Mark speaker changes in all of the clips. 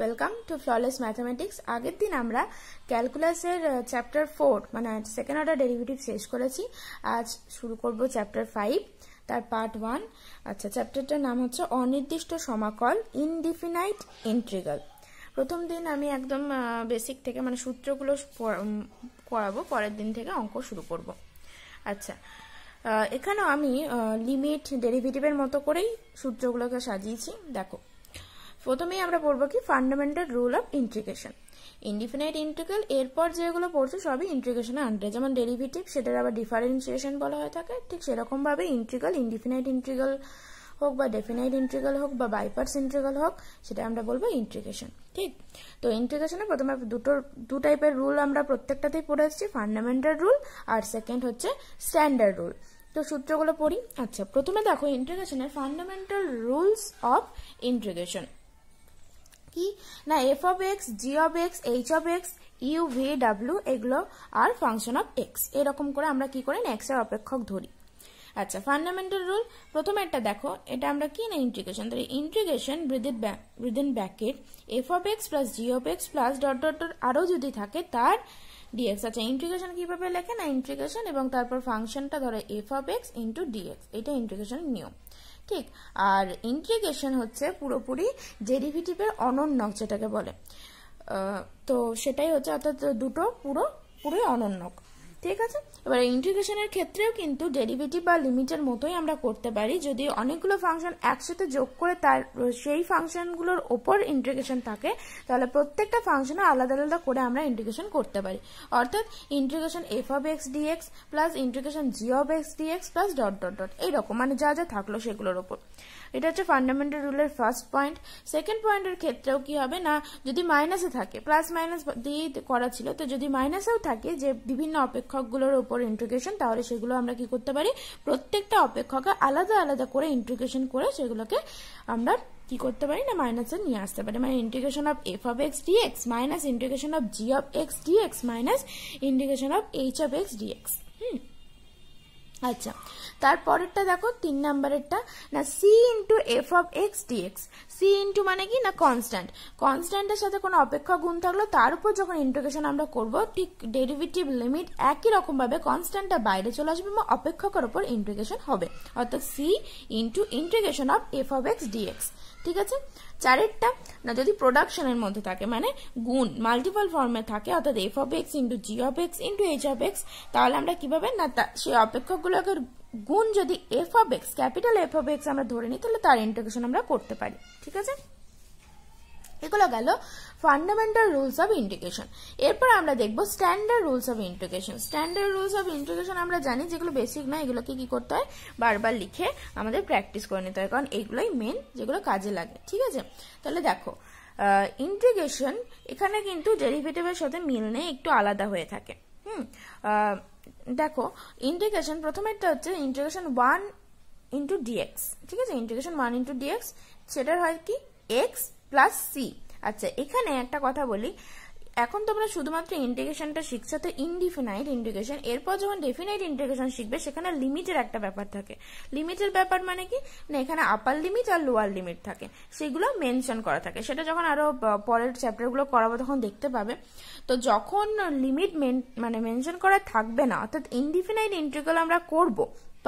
Speaker 1: welcome to flawless mathematics আগের দিন আমরা ক্যালকুলাসের চ্যাপ্টার ফোর মানে সেকেন্ড অর্ডার ডেরিভেটিভ শেষ করেছি আজ শুরু করব চ্যাপ্টার ফাইভ তার পার্ট ওয়ান আচ্ছা চ্যাপ্টারটার নাম হচ্ছে অনির্দিষ্ট সমাকল ইনডিফিনাইট ইন্ট্রিগাল প্রথম দিন আমি একদম বেসিক থেকে মানে সূত্রগুলো করাবো পরের দিন থেকে অঙ্ক শুরু করব আচ্ছা এখানেও আমি লিমিট ডেরিভেটিভের মতো করেই সূত্রগুলোকে সাজিয়েছি দেখো প্রথমেই আমরা পড়বো কি fundamental rule of integration indefinite integral এরপর যেগুলো পড়ছে সবই ইন্ট্রিগেশনে আন্ডারে যেমন ডেরিভেটিভ সেটার আবার ডিফারেন্সিয়েশন বলা হয়ে থাকে ঠিক সেরকমভাবে ইন্ট্রিগাল ইন্ডিফিনাইট ইন্ট্রিগাল হোক বা ডেফিনাইট ইন্ট্রিগাল হোক বা বাইপার্স ইন্ট্রিগাল হোক সেটা আমরা বলবো ইন্ট্রিগেশন ঠিক তো ইন্ট্রিগেশনে প্রথমে দুটো দু টাইপের রুল আমরা প্রত্যেকটাতেই পড়ে এসেছি ফান্ডামেন্টাল রুল আর সেকেন্ড হচ্ছে স্ট্যান্ডার্ড রুল তো সূত্রগুলো পড়ি আচ্ছা প্রথমে দেখো ইন্ট্রিগেশনের ফান্ডামেন্টাল রুলস অফ ইন্ট্রিগেশন কি না F of X G of X H of X U V W এগুলো আর ফাংশন অফ এক্স এরকম করে আমরা কি করি না এক্স এর অপেক্ষক ধরি আচ্ছা ফান্ডামেন্টাল রুল প্রথমে একটা দেখো এটা আমরা কি না ইন্টিগ্রেশন তাহলে integration within within bracket F of X plus G of X plus dot dot dot আরও যদি থাকে তার ডিএক্স আচ্ছা ইন্টিগ্রেশন কিভাবে লেখে না ইন্টিগ্রেশন এবং তারপর ফাংশনটা ধরো F of X into dx এটা ইন্টিগ্রেশনের নিয়ম ঠিক আর ইন্ট্রিগেশন হচ্ছে পুরোপুরি ডেরিভেটিভের অনন্যক যেটাকে বলে তো সেটাই হচ্ছে অর্থাৎ দুটো পুরো পুরোই অনন্যক ঠিক আছে এবার ইন্টিগ্রেশনের ক্ষেত্রেও কিন্তু ডেরিভেটিভ বা লিমিটের মতোই আমরা করতে পারি যদি অনেকগুলো ফাংশন একসাথে যোগ করে তার সেই ফাংশনগুলোর ওপর ইন্টিগ্রেশন থাকে তাহলে প্রত্যেকটা ফাংশনে আলাদা আলাদা করে আমরা ইন্টিগ্রেশন করতে পারি অর্থাৎ integration F of X dx plus integration G of X dx plus dot dot dot এইরকম মানে যা যা থাকলো সেগুলোর ওপর এটা হচ্ছে ফান্ডামেন্টাল রুলের ফার্স্ট পয়েন্ট সেকেন্ড পয়েন্টের ক্ষেত্রেও কি হবে না যদি মাইনাসে থাকে প্লাস মাইনাস দিয়ে করা ছিল তো যদি মাইনাসেও থাকে যে বিভিন্ন অপেক্ষা অপেক্ষকগুলোর উপর ইন্ট্রিগেশন তাহলে সেগুলো আমরা কি করতে পারি প্রত্যেকটা অপেক্ষকে আলাদা আলাদা করে ইন্ট্রিগেশন করে সেগুলোকে আমরা কি করতে পারি না মাইনাসে নিয়ে আসতে পারি মানে integration of F of X dx minus integration of G of X dx minus integration of H of X dx hmm আচ্ছা তারপরেরটা দেখো তিন নাম্বারেরটা না C into F of X dx C into মানে কি না কনস্ট্যান্ট কনস্ট্যান্টের সাথে কোনো অপেক্ষা গুণ থাকলো তার উপর যখন ইন্টোগ্রেশন আমরা করব ঠিক ডেরিভেটিভ লিমিট একই রকমভাবে কনস্ট্যান্টটা বাইরে চলে আসবে এবং অপেক্ষকের উপর ইন্টোগ্রেশন হবে অর্থাৎ C into integration of F of X dx ঠিক আছে চারেরটা না যদি প্রোডাকশনের মধ্যে থাকে মানে গুণ মাল্টিপল ফর্মে থাকে অর্থাৎ F of X into G of X into H of X তাহলে আমরা কিভাবে না সেই অপেক্ষকগুলোকে গুণ যদি F of X capital F of X আমরা ধরে নিই তাহলে তার ইন্টিগ্রেশন আমরা করতে পারি ঠিক আছে এগুলো গেল ফান্ডামেন্টাল রুলস অফ ইন্টিগ্রেশন এরপর আমরা দেখব standard rules of integration standard rules of integration আমরা জানি যেগুলো বেসিক নয় এগুলোকে কি করতে হয় বারবার লিখে আমাদের প্র্যাকটিস করে নিতে হয় কারণ এগুলোই মেন যেগুলো কাজে লাগে ঠিক আছে তাহলে দেখো ইন্টিগ্রেশন এখানে কিন্তু ডেরিভেটিভের সাথে মিল নেই একটু আলাদা হয়ে থাকে হুম দেখো ইন্টিগ্রেশন প্রথমেরটা হচ্ছে ইন্টিগ্রেশন ওয়ান ইন্টু ডিএক্স ঠিক আছে ইন্টিগ্রেশন ওয়ান ইন্টু ডিএক্স সেটার হয় কি এক্স প্লাস সি আচ্ছা এখানে একটা কথা বলি এখন তোমরা শুধুমাত্র ইন্টিগ্রেশনটা শিখছো তো ইনডিফিনাইট ইন্টিগ্রেশন এরপর যখন ডেফিনাইট ইন্টিগ্রেশন শিখবে সেখানে লিমিটের একটা ব্যাপার থাকে লিমিটের ব্যাপার মানে কি না এখানে আপার লিমিট আর লোয়ার লিমিট থাকে সেগুলো মেনশন করা থাকে সেটা যখন আরো পরের চ্যাপ্টারগুলো করাবো তখন দেখতে পাবে তো যখন লিমিট মানে মেনশন করা থাকবে না অর্থাৎ ইনডিফিনাইট ইন্টিগ্রাল আমরা করব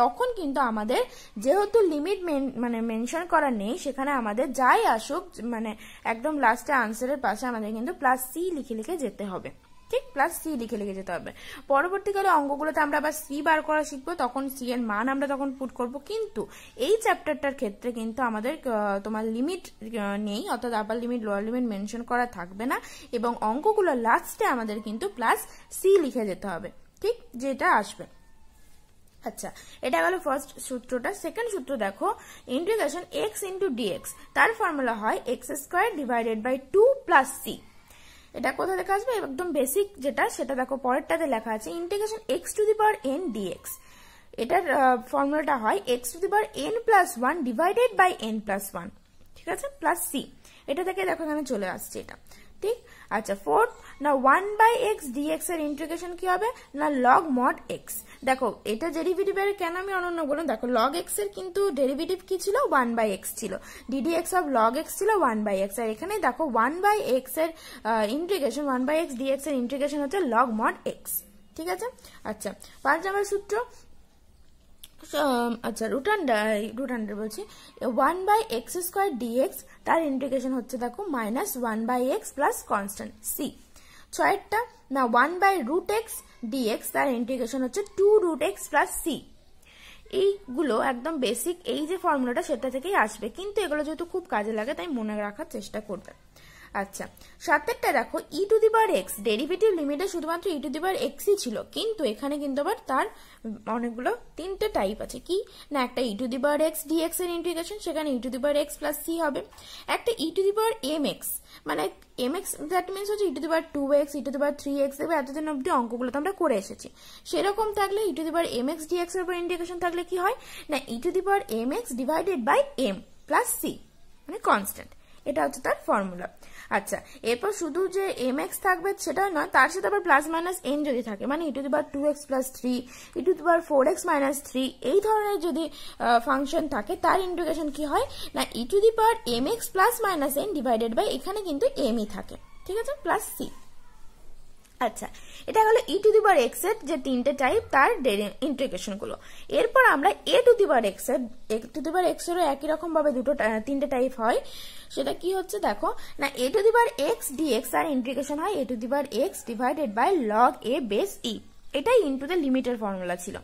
Speaker 1: তখন কিন্তু আমাদের যেহেতু লিমিট মানে মেনশন করা নেই সেখানে আমাদের যাই আসুক মানে একদম লাস্টে আনসারের পাশে আমাদের কিন্তু প্লাস সি লিখে লিখে যেতে হবে ঠিক প্লাস সি লিখে লিখে যেতে হবে পরবর্তীকালে অঙ্কগুলোতে আমরা আবার সি বার করা শিখবো তখন সি এর মান আমরা তখন পুট করব কিন্তু এই চ্যাপ্টারটার ক্ষেত্রে কিন্তু আমাদের তোমার লিমিট নেই অর্থাৎ upper limit lower limit mention করা থাকবে না এবং অঙ্কগুলো লাস্টে আমাদের কিন্তু প্লাস সি লিখে যেতে হবে ঠিক যেটা আসবে আচ্ছা এটা গেল ফার্স্ট সূত্রটা সেকেন্ড সূত্র দেখো ইন্টিগ্রেশন এক্স ইন্টু ডিএক্স তার ফর্মুলা হয় X square divided by two plus C এটা কোথায় থেকে আসবে একদম বেসিক যেটা সেটা দেখো পরেরটাতে লেখা আছে integration X to the power N dx এটার ফর্মুলাটা হয় X to the power N plus one divided by N plus one ঠিক আছে প্লাস সি এটা থেকে দেখো এখানে চলে আসছে এটা ঠিক আচ্ছা ফোর্থ না ওয়ান বাই এক্স ডিএক্স এর ইন্টিগ্রেশন কি হবে না লগ মড এক্স দেখো এটা ডেরিভেটিভ এর কেন আমি অনন্য বলুন দেখো লগ এক্স এর কিন্তু ডেরিভেটিভ কি ছিল ওয়ান বাই এক্স ছিল dd X of log X ছিল ওয়ান বাই এক্স আর এখানে দেখো ওয়ান বাই এক্স এর integration one by X dx এর ইন্টিগ্রেশন হচ্ছে লগ মড এক্স ঠিক আছে আচ্ছা পাঁচ নম্বর সূত্র Um, আচ্ছা রুট আন্ডার রুট আন্ডার বলছি one by X square dx তার ইন্টিগ্রেশন হচ্ছে দেখো minus one by X plus constant C ছয়েরটা না one by root x dx তার ইন্টিগ্রেশন হচ্ছে two root X plus C এইগুলো একদম বেসিক এই যে ফর্মুলাটা সেটা থেকেই আসবে কিন্তু এগুলো যেহেতু খুব কাজে লাগে তাই মনে রাখার চেষ্টা করবে আচ্ছা সাতেরটা দেখো e e E to the power X derivative লিমিটে শুধুমাত্র ই টু দি বার এক্সই ছিল কিন্তু এখানে কিন্তু আবার তার অনেকগুলো তিনটে টাইপ আছে কি না একটা E to the power X D x এর ইন্টিগ্রেশন সেখানে E to the power X plus C হবে একটা E to the power M X মানে এম এক্স দ্যাট মিনস হচ্ছে E to the power two X E to the power three X দেখবে এতদিন অব্দি অঙ্কগুলো তো আমরা করে এসেছি সেরকম থাকলে E to the power M X D x এর উপর ইন্টিগ্রেশন থাকলে কি হয় না E to the power M x divided by M plus C মানে কনস্ট্যান্ট এটা হচ্ছে তার ফর্মুলা আচ্ছা এরপর শুধু যে এম এক্স থাকবে সেটাও নয় তার সাথে আবার প্লাস মাইনাস এন যদি থাকে মানে E to the power two X plus three E to the power four x minus three এই ধরনের যদি ফাংশন থাকে তার ইন্টিগ্রেশন কি হয় না E to the M x plus minus N divided by এখানে কিন্তু এমই থাকে ঠিক আছে প্লাস সি আচ্ছা এটা হলো ই টু দি বার এক্স এর যে তিনটে টাইপ তার ইন্টিগ্রেশন গুলো এরপর আমরা A to the power X এর টু দি বার এক্স এরও একই রকম ভাবে দুটো তিনটে টাইপ হয় সেটা কি হচ্ছে দেখো না এ to the power X X আর ইন্টিগ্রেশন হয় A to the power X divided by log A base E এটাই ইনটু দ্য লিমিটের ফর্মুলা ছিল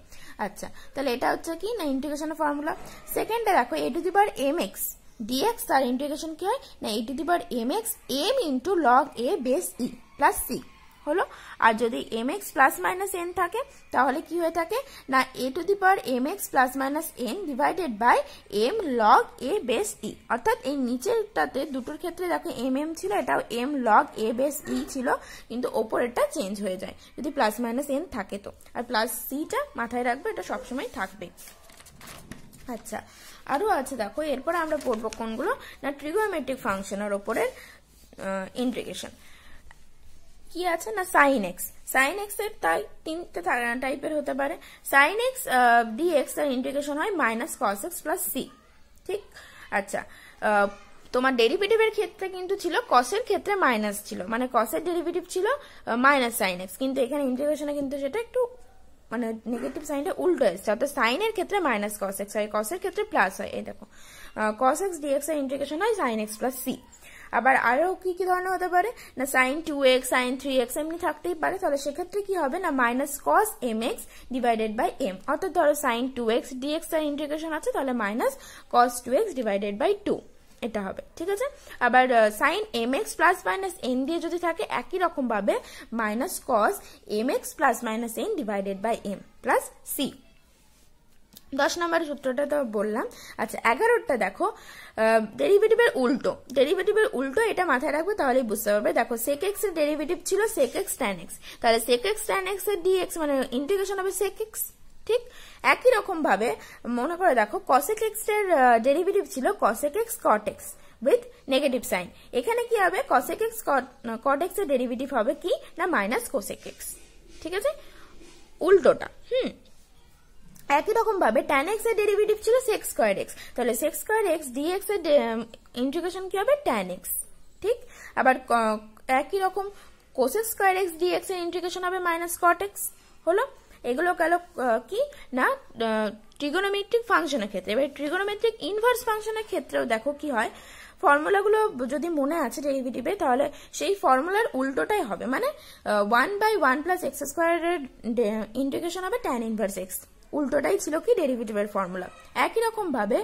Speaker 1: আচ্ছা তাহলে এটা হচ্ছে কি না ইন্টিগ্রেশনের ফর্মুলা সেকেন্ডে দেখো a to the power M x dx তার ইন্টিগ্রেশন কি হয় না এ to the power M x m into log A base e plus c হলো আর যদি m x plus minus n থাকে তাহলে কি হয়ে থাকে না এ to the power m x plus minus N divided by m log A base e অর্থাৎ এই নিচেরটাতে দুটোর ক্ষেত্রে দেখো এম এম ছিল এটাও এম লগ এ বেস ই ছিল কিন্তু ওপরেরটা চেঞ্জ হয়ে যায় যদি প্লাস মাইনাস এন থাকে তো আর প্লাস সিটা মাথায় রাখবে এটা সবসময় থাকবে আচ্ছা আরও আছে দেখো এরপর আমরা পড়বো কোনগুলো না ট্রিগোমেট্রিক ফাংশনের ওপরের ইন্টিগ্রেশন কি আছে না সাইন এক্স সাইন এক্স এর তাই তিনটে টাইপের হতে পারে সাইন এক্স ডি এক্স এর ইন্টিগ্রেশন হয় minus cos x plus c ঠিক আচ্ছা তোমার ডেরিভেটিভের ক্ষেত্রে কিন্তু ছিল কসের ক্ষেত্রে মাইনাস ছিল মানে কসের ডেরিভেটিভ ছিল মাইনাস সাইন এক্স কিন্তু এখানে ইন্টিগ্রেশনে কিন্তু সেটা একটু মানে নেগেটিভ সাইনটা উল্টো এসছে অর্থাৎ সাইনের ক্ষেত্রে মাইনাস কস এক্স হয় কসের ক্ষেত্রে প্লাস হয় এই দেখো কস এক্স ডিএক্স এর ইন্টিগ্রেশন হয় সাইন এক্স প্লাস সি আবার আরও কি কি ধরনের হতে পারে না sine two x sine three x এমনি থাকতেই পারে তাহলে সেক্ষেত্রে কি হবে না minus cos m x divided by m অর্থাৎ ধরো সাইন টু এক্স ডিএক্স তার ইন্টিগ্রেশন আছে তাহলে minus cos two x divided by two এটা হবে ঠিক আছে আবার sine m x plus minus N দিয়ে যদি থাকে একই রকমভাবে minus cos m x plus minus N divided by M plus c দশ নম্বর সূত্রটা তো বললাম আচ্ছা এগারোটা দেখো ডেরিভেটিভের উল্টো ডেরিভেটিভের উল্টো এটা মাথায় রাখবে তাহলেই বুঝতে পারবে দেখো সেক এক্স এর ডেরিভেটিভ ছিল সেক এক্স ট্যান এক্স তাহলে সেক এক্স ট্যান এক্স এর ডিএক্স মানে ইন্টিগ্রেশন হবে সেক এক্স ঠিক একই রকম ভাবে মনে করে দেখো কসেক এক্স এর ডেরিভেটিভ ছিল cosec x cot x with negative sign এখানে কি হবে কসেক এক্স কট এক্স এর ডেরিভেটিভ হবে কি না মাইনাস কোসেক এক্স ঠিক আছে উল্টোটা হুম একই রকম ভাবে tan এক্স এর ডেরিভেটিভ ছিল সেক্স স্কয়ার এক্স তাহলে সেক্স স্কয়ার ডি এক্স এর ইন্টিগ্রেশন কি হবে ট্যান এক্স ঠিক আবার একই রকম কোসেক স্কয়ার ডি এক্স এর ইন্টিগ্রেশন হবে মাইনাস কট এক্স হলো এগুলো গেল কি না ট্রিগোনোমেট্রিক ফাংশনের ক্ষেত্রে এবার ট্রিগোনোমেট্রিক ইনভার্স ফাংশনের ক্ষেত্রেও দেখো কি হয় ফর্মুলাগুলো যদি মনে আছে ডেরিভেটিভে তাহলে সেই ফর্মুলার উল্টোটাই হবে মানে one by one plus x স্কোয়ারের ইন্টিগ্রেশন হবে ট্যান ইনভার্স এক্স উল্টোটাই ছিল কি ডেরিভেটিভের ফর্মুলা একই রকম ভাবে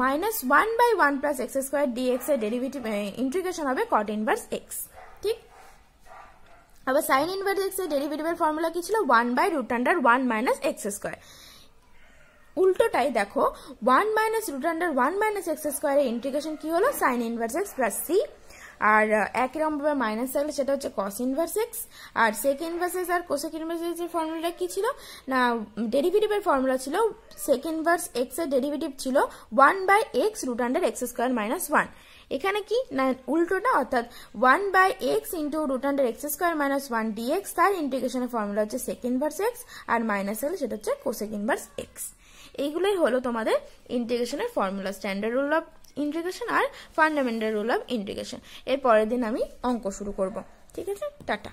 Speaker 1: minus one by one plus x square dx এর ডেরিভেটিভ ইন্টিগ্রেশন হবে কট ইনভার্স এক্স ঠিক আবার সাইন ইনভার্স এক্স এর ডেরিভেটিভের ফর্মুলা কি ছিল one by root under one minus x square উল্টোটাই দেখো one minus root under one minus x এর ইন্টিগ্রেশন কি হলো sine inverse x plus c আর একই রকমভাবে মাইনাস থাকলে সেটা হচ্ছে কস ইনভার্স এক্স আর সেক ইনভার্স এক্স আর কোসেক ইনভার্স এক্স এর ফর্মুলাটা কি ছিল না ডেরিভেটিভের ফর্মুলা ছিল সেক ইনভার্স এক্স এর ডেরিভেটিভ ছিল one by x root under x square minus one এখানে কি না উল্টোটা অর্থাৎ one by x into root under x square minus one dx তার ইন্টিগ্রেশনের ফর্মুলা হচ্ছে সেক ইনভার্স এক্স আর মাইনাস হলে সেটা হচ্ছে কোসেক ইনভার্স এক্স এইগুলোই হলো তোমাদের ইন্টিগ্রেশনের formula standard rule of integration আর ফান্ডামেন্টাল রুল অফ ইন্টিগ্রেশন এর পরের দিন আমি অঙ্ক শুরু করব ঠিক আছে টাটা